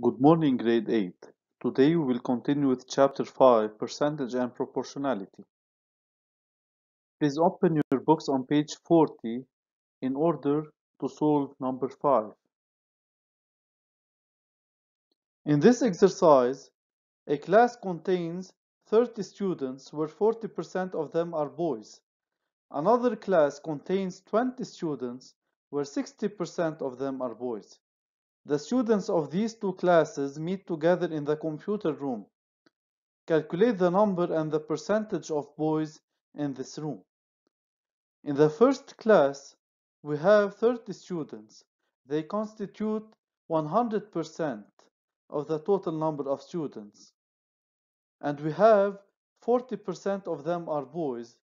Good morning, grade 8. Today we will continue with chapter 5, percentage and proportionality. Please open your books on page 40 in order to solve number 5. In this exercise, a class contains 30 students where 40% of them are boys. Another class contains 20 students where 60% of them are boys. The students of these two classes meet together in the computer room. Calculate the number and the percentage of boys in this room. In the first class, we have 30 students. They constitute 100% of the total number of students. And we have 40% of them are boys.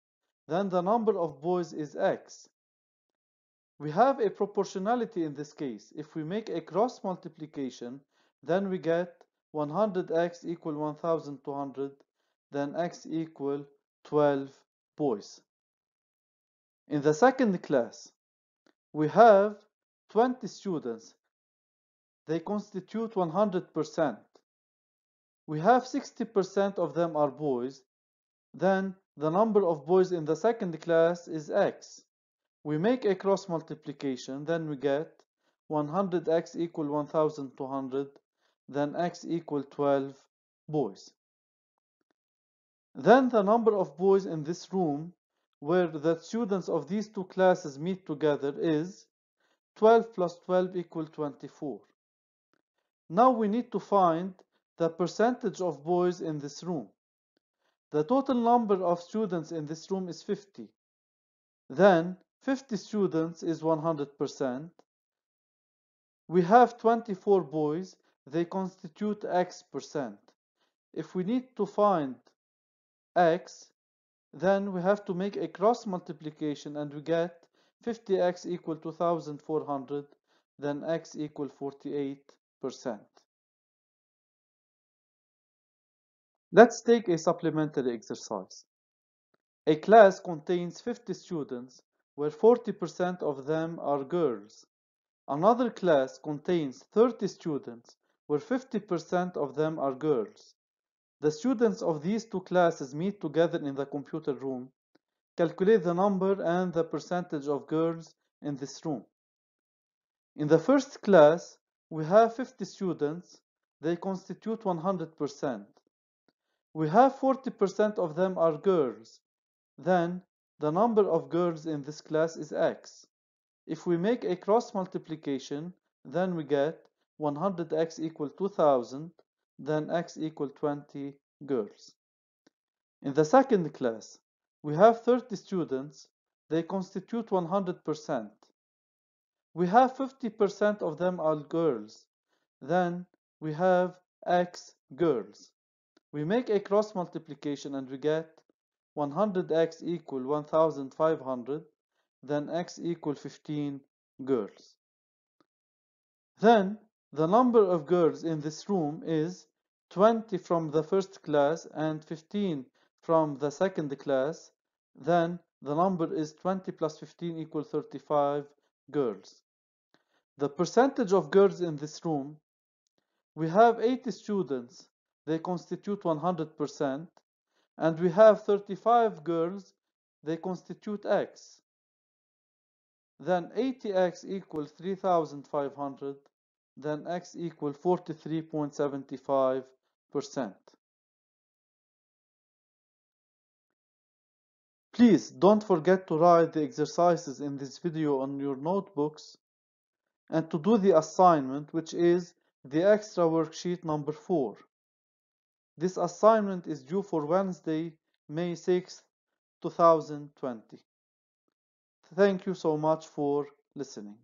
Then the number of boys is X. We have a proportionality in this case. If we make a cross multiplication, then we get 100x equal 1200, then x equal 12 boys. In the second class, we have 20 students. They constitute 100%. We have 60% of them are boys. Then the number of boys in the second class is x we make a cross multiplication, then we get 100x equal 1200, then x equal 12 boys. Then the number of boys in this room where the students of these two classes meet together is 12 plus 12 equal 24. Now we need to find the percentage of boys in this room. The total number of students in this room is 50. Then 50 students is 100%. We have 24 boys, they constitute x percent. If we need to find x, then we have to make a cross multiplication and we get 50x equal 2400, then x equal 48%. Let's take a supplementary exercise. A class contains 50 students where 40% of them are girls. Another class contains 30 students, where 50% of them are girls. The students of these two classes meet together in the computer room, calculate the number and the percentage of girls in this room. In the first class, we have 50 students. They constitute 100%. We have 40% of them are girls. Then the number of girls in this class is x. If we make a cross multiplication, then we get 100x equal 2000, then x equal 20 girls. In the second class, we have 30 students. They constitute 100%. We have 50% of them are girls. Then we have x girls. We make a cross multiplication and we get 100x equal 1500 then x equal 15 girls. Then the number of girls in this room is 20 from the first class and 15 from the second class then the number is 20 plus 15 equal 35 girls. The percentage of girls in this room, we have 80 students. They constitute 100% and we have 35 girls, they constitute X. Then 80X equals 3,500, then X equals 43.75%. Please don't forget to write the exercises in this video on your notebooks and to do the assignment which is the extra worksheet number 4. This assignment is due for Wednesday, May 6, 2020. Thank you so much for listening.